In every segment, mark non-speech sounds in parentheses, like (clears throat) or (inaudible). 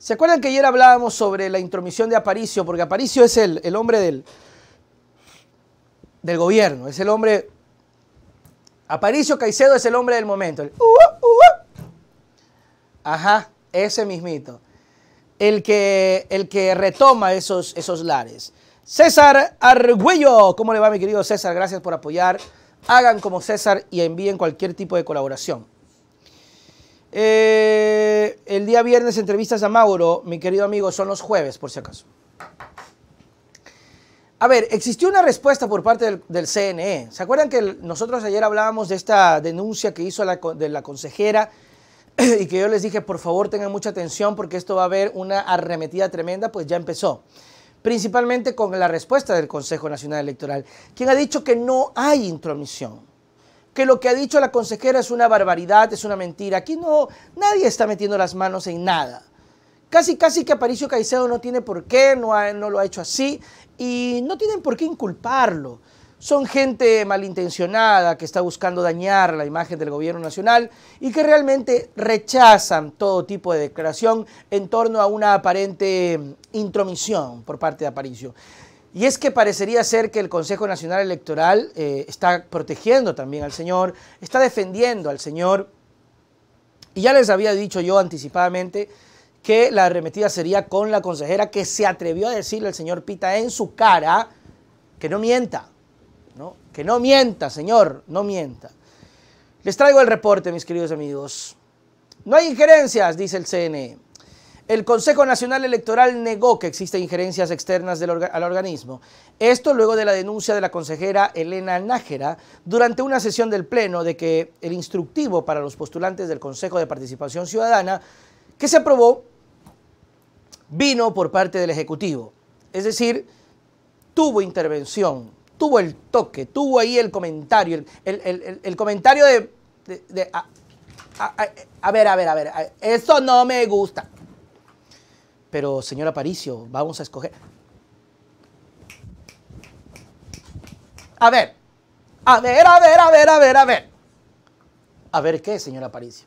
¿Se acuerdan que ayer hablábamos sobre la intromisión de Aparicio? Porque Aparicio es el, hombre del, del gobierno, es el hombre... Aparicio Caicedo es el hombre del momento. Uh, uh, uh. Ajá, ese mismito. El que, el que retoma esos, esos lares. César Argüello, ¿cómo le va mi querido César? Gracias por apoyar. Hagan como César y envíen cualquier tipo de colaboración. Eh, el día viernes entrevistas a Mauro, mi querido amigo, son los jueves, por si acaso. A ver, existió una respuesta por parte del, CNE. ¿Se acuerdan que nosotros ayer hablábamos de esta denuncia que hizo de la consejera (clears throat) y que yo les dije, por favor, tengan mucha atención porque esto va a haber una arremetida tremenda? Pues ya empezó. Principalmente con la respuesta del Consejo Nacional Electoral, quien ha dicho que no hay intromisión que lo que ha dicho la consejera es una barbaridad, es una mentira. Aquí no, nadie está metiendo las manos en nada. Casi, casi que Aparicio Caicedo no tiene por qué, no, no lo ha hecho así y no tienen por qué inculparlo. Son gente malintencionada que está buscando dañar la imagen del gobierno nacional y que realmente rechazan todo tipo de declaración en torno a una aparente intromisión por parte de Aparicio. Y es que parecería ser que el Consejo Nacional Electoral eh, está protegiendo también al señor, está defendiendo al señor. Y ya les había dicho yo anticipadamente que la arremetida sería con la consejera que se atrevió a decirle al señor Pita en su cara que no mienta, ¿no? Que no mienta, señor, no mienta. Les traigo el reporte, mis queridos amigos. No hay injerencias, dice el CNE. El Consejo Nacional Electoral negó que existen injerencias externas al organismo. Esto luego de la denuncia de la consejera Elena Nájera durante una sesión del Pleno de que el instructivo para los postulantes del Consejo de Participación Ciudadana que se aprobó vino por parte del Ejecutivo. Es decir, tuvo intervención, tuvo el toque, tuvo ahí el comentario, el, comentario de... a, a ver, a ver, a ver, eso no me gusta. Pero, señor Aparicio, vamos a escoger. A ver, a ver, a ver, a ver, a ver, a ver. A ver qué, señor Aparicio.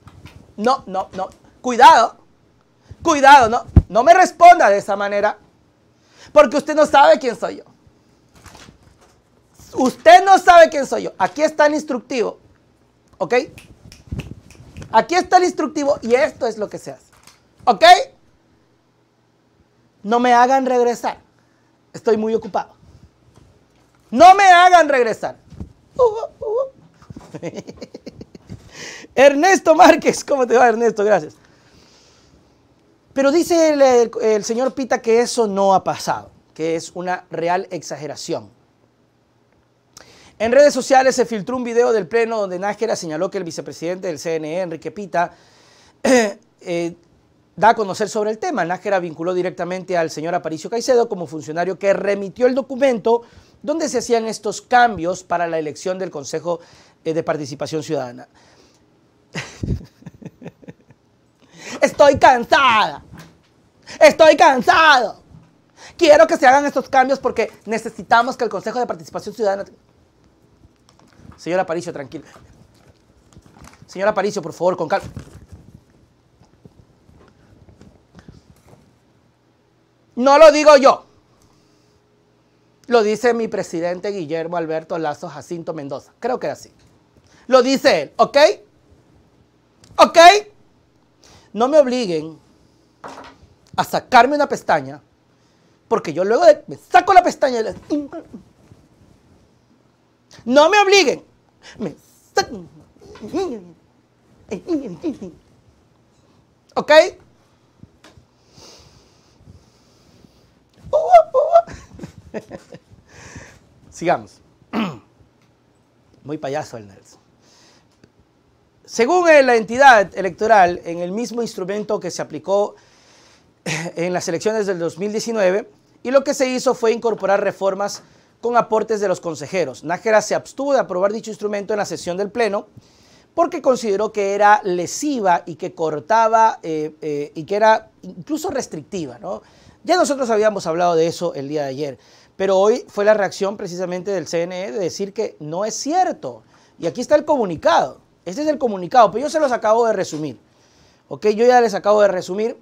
No, no, no. Cuidado. Cuidado, no. No me responda de esa manera. Porque usted no sabe quién soy yo. Usted no sabe quién soy yo. Aquí está el instructivo. ¿Ok? Aquí está el instructivo y esto es lo que se hace. ¿Ok? No me hagan regresar. Estoy muy ocupado. No me hagan regresar. Uh, uh, uh. (laughs) Ernesto Márquez, ¿cómo te va Ernesto? Gracias. Pero dice el, señor Pita que eso no ha pasado, que es una real exageración. En redes sociales se filtró un video del Pleno donde Nájera señaló que el vicepresidente del CNE, Enrique Pita, (clears throat) eh, da a conocer sobre el tema. Nájera vinculó directamente al señor Aparicio Caicedo como funcionario que remitió el documento donde se hacían estos cambios para la elección del Consejo eh, de Participación Ciudadana. (laughs) Estoy cansada. Estoy cansado. Quiero que se hagan estos cambios porque necesitamos que el Consejo de Participación Ciudadana... Señor Aparicio, tranquilo. Señor Aparicio, por favor, con calma. No lo digo yo. Lo dice mi presidente Guillermo Alberto Lazo Jacinto Mendoza. Creo que era así. Lo dice él, ¿ok? ¿Ok? No me obliguen a sacarme una pestaña, porque yo luego me saco la pestaña y No me obliguen. Me (laughs) ¿Ok? (laughs) Sigamos. (clears throat) Muy payaso el Nelson. Según la entidad electoral, en el mismo instrumento que se aplicó en las elecciones del 2019, y lo que se hizo fue incorporar reformas con aportes de los consejeros. Nájera se abstuvo de aprobar dicho instrumento en la sesión del Pleno porque consideró que era lesiva y que cortaba eh, eh, y que era incluso restrictiva. Ya nosotros habíamos hablado de eso el día de ayer. Pero hoy fue la reacción precisamente del CNE de decir que no es cierto. Y aquí está el comunicado. Este es el comunicado, pero yo se los acabo de resumir. ¿Ok? Yo ya les acabo de resumir.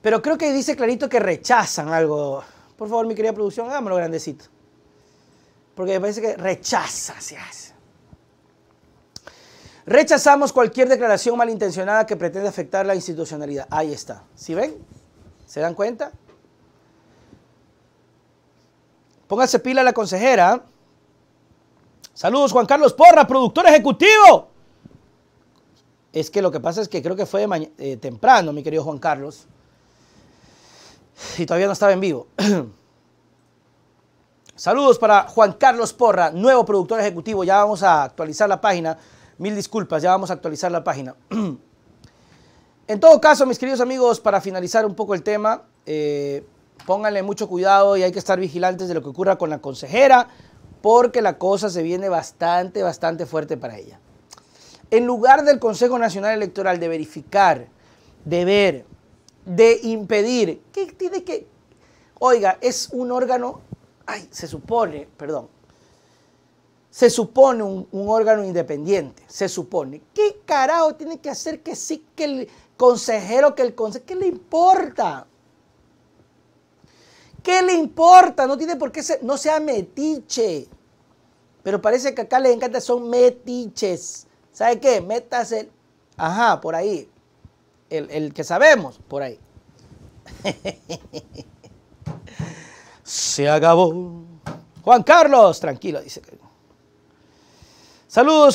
Pero creo que dice clarito que rechazan algo. Por favor, mi querida producción, hágamelo grandecito. Porque me parece que rechaza, hace. Rechazamos cualquier declaración malintencionada que pretende afectar la institucionalidad. Ahí está. ¿Sí ven? ¿Se dan cuenta? Póngase pila la consejera. Saludos, Juan Carlos Porra, productor ejecutivo. Es que lo que pasa es que creo que fue eh, temprano, mi querido Juan Carlos. Y todavía no estaba en vivo. (clears throat) Saludos para Juan Carlos Porra, nuevo productor ejecutivo. Ya vamos a actualizar la página. Mil disculpas, ya vamos a actualizar la página. (clears throat) En todo caso, mis queridos amigos, para finalizar un poco el tema, eh, pónganle mucho cuidado y hay que estar vigilantes de lo que ocurra con la consejera, porque la cosa se viene bastante, bastante fuerte para ella. En lugar del Consejo Nacional Electoral de verificar, de ver, de impedir, ¿qué tiene que...? Oiga, es un órgano, ay, se supone, perdón, se supone un, órgano independiente, se supone. ¿Qué carajo tiene que hacer que sí que el consejero, que el consejero, qué le importa? ¿Qué le importa? No tiene por qué no sea metiche. Pero parece que acá les encanta, son metiches. ¿Sabe qué? Metas el, ajá, por ahí. El, que sabemos, por ahí. (laughs) se acabó. Juan Carlos, tranquilo, dice que... Saludos.